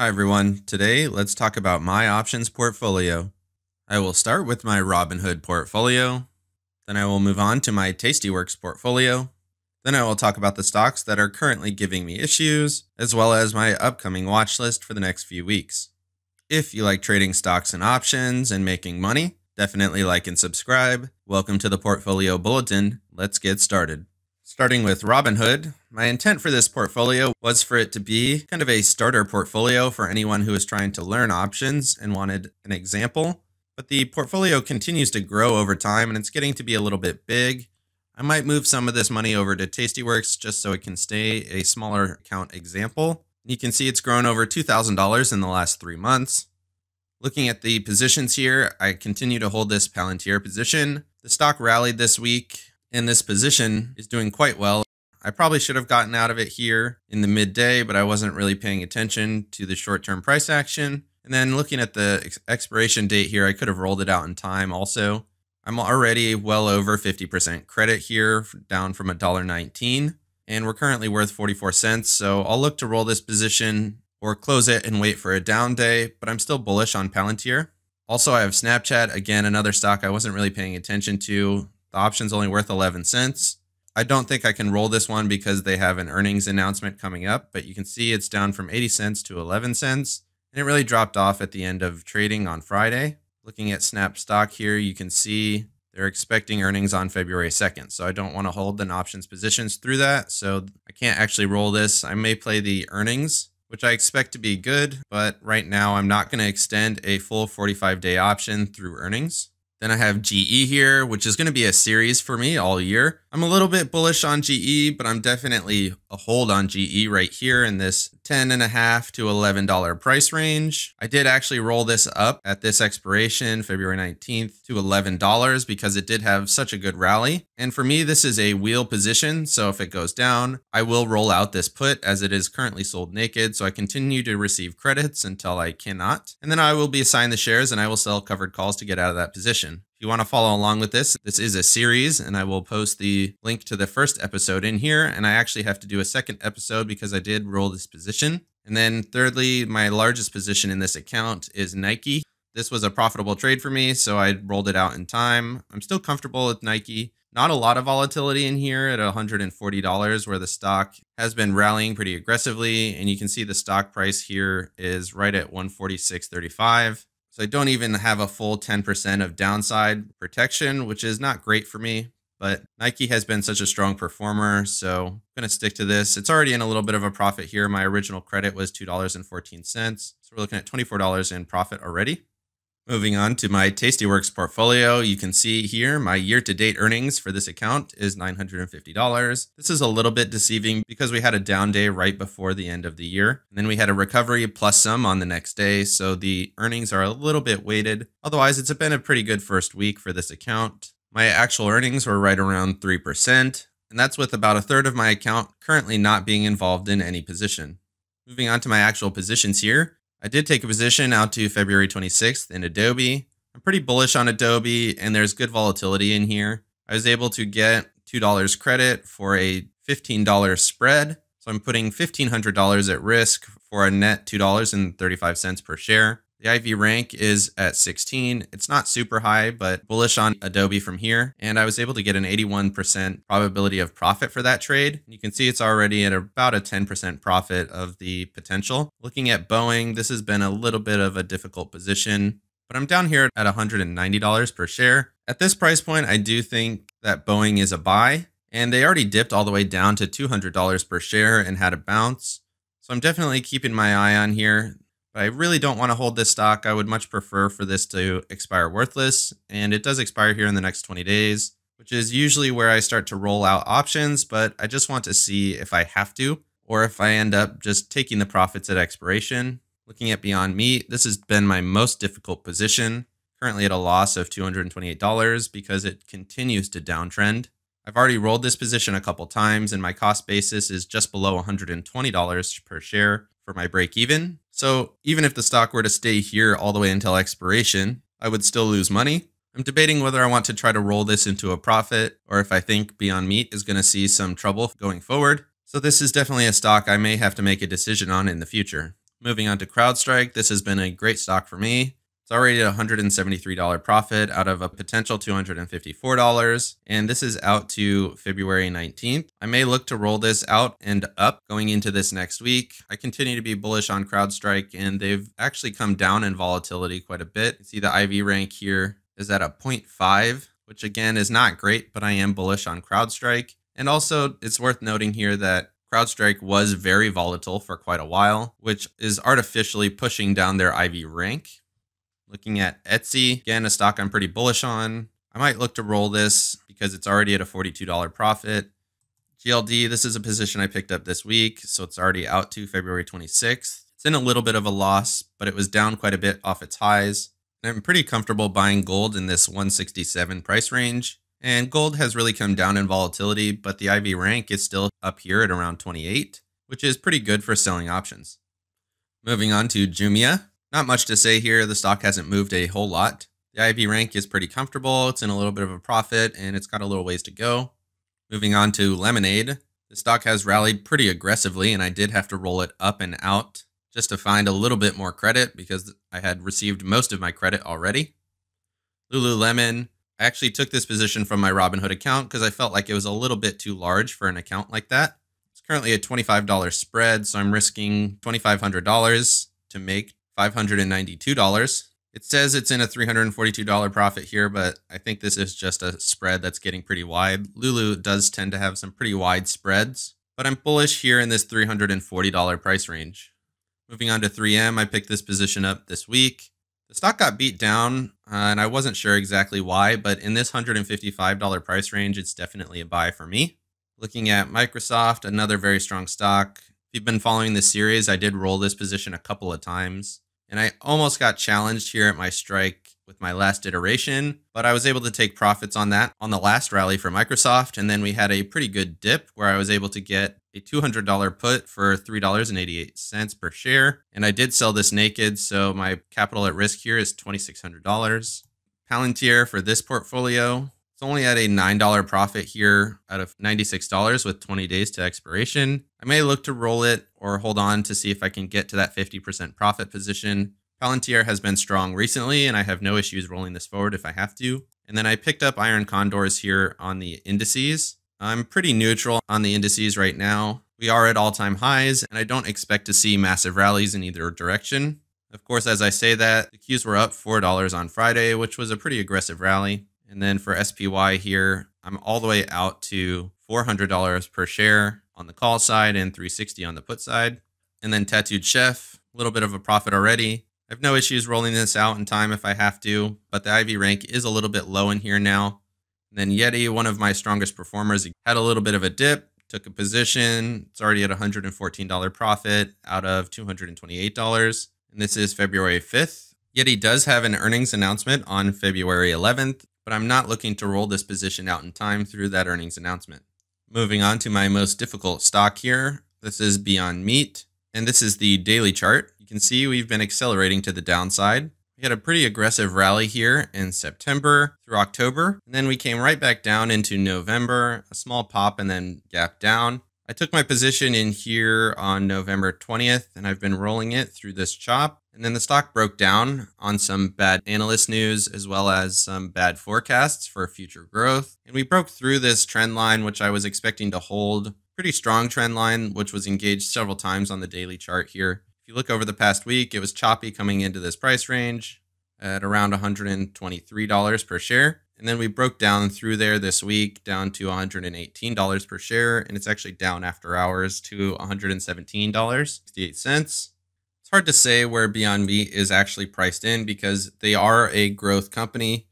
Hi everyone. Today, let's talk about my options portfolio. I will start with my Robinhood portfolio. Then I will move on to my Tastyworks portfolio. Then I will talk about the stocks that are currently giving me issues, as well as my upcoming watch list for the next few weeks. If you like trading stocks and options and making money, definitely like and subscribe. Welcome to the Portfolio Bulletin. Let's get started. Starting with Robinhood, my intent for this portfolio was for it to be kind of a starter portfolio for anyone who is trying to learn options and wanted an example. But the portfolio continues to grow over time and it's getting to be a little bit big. I might move some of this money over to Tastyworks just so it can stay a smaller account example. You can see it's grown over $2,000 in the last three months. Looking at the positions here, I continue to hold this Palantir position. The stock rallied this week in this position is doing quite well. I probably should have gotten out of it here in the midday, but I wasn't really paying attention to the short term price action. And then looking at the expiration date here, I could have rolled it out in time also. I'm already well over 50% credit here, down from $1.19. And we're currently worth 44 cents. So I'll look to roll this position or close it and wait for a down day, but I'm still bullish on Palantir. Also, I have Snapchat, again, another stock I wasn't really paying attention to. The option's only worth 11 cents. I don't think I can roll this one because they have an earnings announcement coming up, but you can see it's down from 80 cents to 11 cents. And it really dropped off at the end of trading on Friday. Looking at Snap stock here, you can see they're expecting earnings on February 2nd. So I don't want to hold an options positions through that. So I can't actually roll this. I may play the earnings, which I expect to be good, but right now I'm not going to extend a full 45 day option through earnings. Then I have GE here, which is going to be a series for me all year. I'm a little bit bullish on GE, but I'm definitely a hold on GE right here in this 10 a half to $11 price range. I did actually roll this up at this expiration, February 19th, to $11 because it did have such a good rally. And for me, this is a wheel position. So if it goes down, I will roll out this put as it is currently sold naked. So I continue to receive credits until I cannot. And then I will be assigned the shares and I will sell covered calls to get out of that position. If you want to follow along with this, this is a series, and I will post the link to the first episode in here. And I actually have to do a second episode because I did roll this position. And then, thirdly, my largest position in this account is Nike. This was a profitable trade for me, so I rolled it out in time. I'm still comfortable with Nike. Not a lot of volatility in here at $140, where the stock has been rallying pretty aggressively. And you can see the stock price here is right at 146.35. So I don't even have a full 10% of downside protection, which is not great for me, but Nike has been such a strong performer. So I'm going to stick to this. It's already in a little bit of a profit here. My original credit was $2.14. So we're looking at $24 in profit already. Moving on to my Tastyworks portfolio, you can see here my year-to-date earnings for this account is $950. This is a little bit deceiving because we had a down day right before the end of the year. And then we had a recovery plus some on the next day, so the earnings are a little bit weighted. Otherwise, it's been a pretty good first week for this account. My actual earnings were right around 3%, and that's with about a third of my account currently not being involved in any position. Moving on to my actual positions here, I did take a position out to February 26th in Adobe. I'm pretty bullish on Adobe and there's good volatility in here. I was able to get $2 credit for a $15 spread. So I'm putting $1,500 at risk for a net $2.35 per share. The IV rank is at 16. It's not super high, but bullish on Adobe from here. And I was able to get an 81% probability of profit for that trade. You can see it's already at about a 10% profit of the potential. Looking at Boeing, this has been a little bit of a difficult position, but I'm down here at $190 per share. At this price point, I do think that Boeing is a buy, and they already dipped all the way down to $200 per share and had a bounce. So I'm definitely keeping my eye on here. I really don't want to hold this stock. I would much prefer for this to expire worthless, and it does expire here in the next 20 days, which is usually where I start to roll out options, but I just want to see if I have to, or if I end up just taking the profits at expiration. Looking at Beyond Meat, this has been my most difficult position, currently at a loss of $228 because it continues to downtrend. I've already rolled this position a couple times, and my cost basis is just below $120 per share for my break even, so even if the stock were to stay here all the way until expiration, I would still lose money. I'm debating whether I want to try to roll this into a profit or if I think Beyond Meat is going to see some trouble going forward. So this is definitely a stock I may have to make a decision on in the future. Moving on to CrowdStrike, this has been a great stock for me. It's already a $173 profit out of a potential $254. And this is out to February 19th. I may look to roll this out and up going into this next week. I continue to be bullish on CrowdStrike and they've actually come down in volatility quite a bit. You see the IV rank here is at a 0.5, which again is not great, but I am bullish on CrowdStrike. And also it's worth noting here that CrowdStrike was very volatile for quite a while, which is artificially pushing down their IV rank Looking at Etsy, again, a stock I'm pretty bullish on. I might look to roll this because it's already at a $42 profit. GLD, this is a position I picked up this week, so it's already out to February 26th. It's in a little bit of a loss, but it was down quite a bit off its highs. And I'm pretty comfortable buying gold in this 167 price range. And gold has really come down in volatility, but the IV rank is still up here at around 28, which is pretty good for selling options. Moving on to Jumia. Not much to say here. The stock hasn't moved a whole lot. The IV rank is pretty comfortable. It's in a little bit of a profit and it's got a little ways to go. Moving on to Lemonade. The stock has rallied pretty aggressively and I did have to roll it up and out just to find a little bit more credit because I had received most of my credit already. Lululemon. I actually took this position from my Robinhood account because I felt like it was a little bit too large for an account like that. It's currently a $25 spread, so I'm risking $2,500 to make $592. It says it's in a $342 profit here, but I think this is just a spread that's getting pretty wide. Lulu does tend to have some pretty wide spreads, but I'm bullish here in this $340 price range. Moving on to 3M, I picked this position up this week. The stock got beat down, uh, and I wasn't sure exactly why, but in this $155 price range, it's definitely a buy for me. Looking at Microsoft, another very strong stock. If you've been following this series, I did roll this position a couple of times and I almost got challenged here at my strike with my last iteration, but I was able to take profits on that on the last rally for Microsoft. And then we had a pretty good dip where I was able to get a $200 put for $3.88 per share. And I did sell this naked, so my capital at risk here is $2,600. Palantir for this portfolio it's only at a $9 profit here out of $96 with 20 days to expiration. I may look to roll it or hold on to see if I can get to that 50% profit position. Palantir has been strong recently, and I have no issues rolling this forward if I have to. And then I picked up Iron Condors here on the indices. I'm pretty neutral on the indices right now. We are at all time highs, and I don't expect to see massive rallies in either direction. Of course, as I say that, the cues were up $4 on Friday, which was a pretty aggressive rally. And then for SPY here, I'm all the way out to $400 per share on the call side and 360 on the put side. And then Tattooed Chef, a little bit of a profit already. I have no issues rolling this out in time if I have to, but the IV rank is a little bit low in here now. And then Yeti, one of my strongest performers, had a little bit of a dip, took a position. It's already at $114 profit out of $228. And this is February 5th. Yeti does have an earnings announcement on February 11th but I'm not looking to roll this position out in time through that earnings announcement. Moving on to my most difficult stock here. This is Beyond Meat, and this is the daily chart. You can see we've been accelerating to the downside. We had a pretty aggressive rally here in September through October, and then we came right back down into November, a small pop and then gap down. I took my position in here on November 20th, and I've been rolling it through this chop. And then the stock broke down on some bad analyst news as well as some bad forecasts for future growth. And we broke through this trend line, which I was expecting to hold. Pretty strong trend line, which was engaged several times on the daily chart here. If you look over the past week, it was choppy coming into this price range at around $123 per share. And then we broke down through there this week down to $118 per share. And it's actually down after hours to $117.68 it's hard to say where Beyond Meat is actually priced in because they are a growth company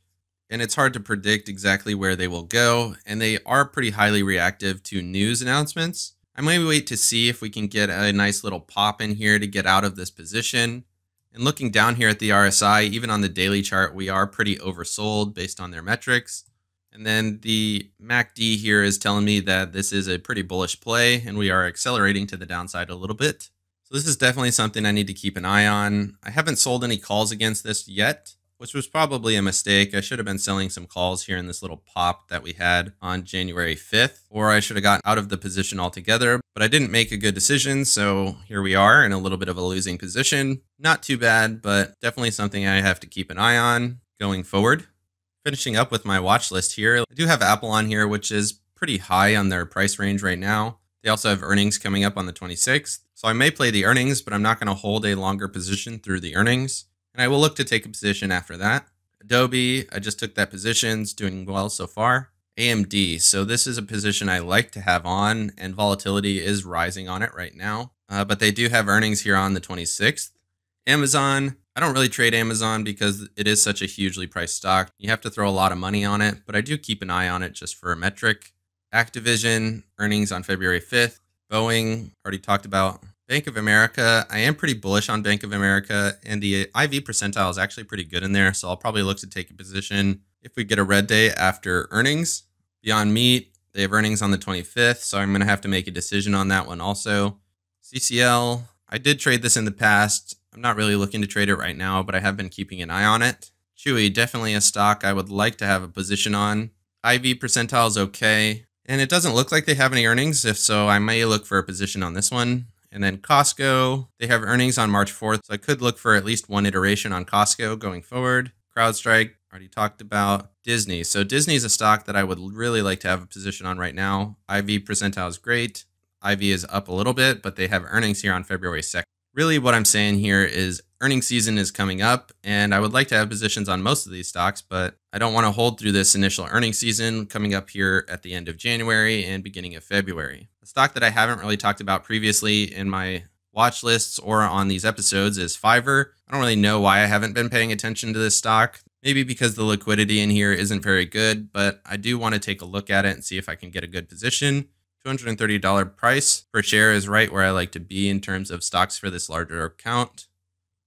and it's hard to predict exactly where they will go, and they are pretty highly reactive to news announcements. I may wait to see if we can get a nice little pop in here to get out of this position. And looking down here at the RSI, even on the daily chart, we are pretty oversold based on their metrics. And then the MACD here is telling me that this is a pretty bullish play and we are accelerating to the downside a little bit. So this is definitely something I need to keep an eye on. I haven't sold any calls against this yet, which was probably a mistake. I should have been selling some calls here in this little pop that we had on January 5th, or I should have gotten out of the position altogether, but I didn't make a good decision. So here we are in a little bit of a losing position. Not too bad, but definitely something I have to keep an eye on going forward. Finishing up with my watch list here, I do have Apple on here, which is pretty high on their price range right now. They also have earnings coming up on the 26th. So I may play the earnings, but I'm not going to hold a longer position through the earnings. And I will look to take a position after that. Adobe, I just took that position. It's doing well so far. AMD, so this is a position I like to have on, and volatility is rising on it right now. Uh, but they do have earnings here on the 26th. Amazon, I don't really trade Amazon because it is such a hugely priced stock. You have to throw a lot of money on it, but I do keep an eye on it just for a metric. Activision, earnings on February 5th. Boeing, already talked about. Bank of America, I am pretty bullish on Bank of America, and the IV percentile is actually pretty good in there. So I'll probably look to take a position if we get a red day after earnings. Beyond Meat, they have earnings on the 25th, so I'm going to have to make a decision on that one also. CCL, I did trade this in the past. I'm not really looking to trade it right now, but I have been keeping an eye on it. Chewy, definitely a stock I would like to have a position on. IV percentile is okay. And it doesn't look like they have any earnings. If so, I may look for a position on this one. And then Costco, they have earnings on March 4th. So I could look for at least one iteration on Costco going forward. CrowdStrike, already talked about. Disney. So Disney is a stock that I would really like to have a position on right now. IV percentile is great. IV is up a little bit, but they have earnings here on February 2nd. Really, what I'm saying here is earnings season is coming up, and I would like to have positions on most of these stocks, but I don't want to hold through this initial earnings season coming up here at the end of January and beginning of February. A stock that I haven't really talked about previously in my watch lists or on these episodes is Fiverr. I don't really know why I haven't been paying attention to this stock. Maybe because the liquidity in here isn't very good, but I do want to take a look at it and see if I can get a good position. $230 price per share is right where I like to be in terms of stocks for this larger account.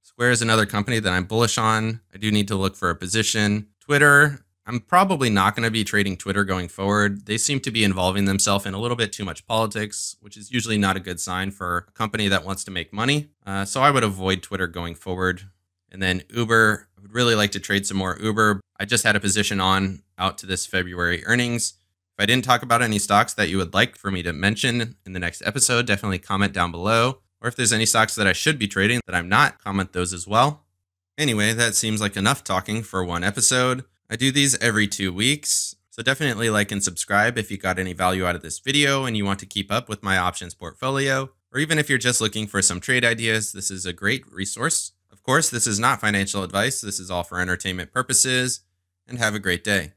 Square is another company that I'm bullish on. I do need to look for a position. Twitter, I'm probably not going to be trading Twitter going forward. They seem to be involving themselves in a little bit too much politics, which is usually not a good sign for a company that wants to make money. Uh, so I would avoid Twitter going forward. And then Uber, I would really like to trade some more Uber. I just had a position on out to this February earnings. If I didn't talk about any stocks that you would like for me to mention in the next episode, definitely comment down below. Or if there's any stocks that I should be trading that I'm not, comment those as well. Anyway, that seems like enough talking for one episode. I do these every two weeks, so definitely like and subscribe if you got any value out of this video and you want to keep up with my options portfolio, or even if you're just looking for some trade ideas, this is a great resource. Of course, this is not financial advice. This is all for entertainment purposes, and have a great day.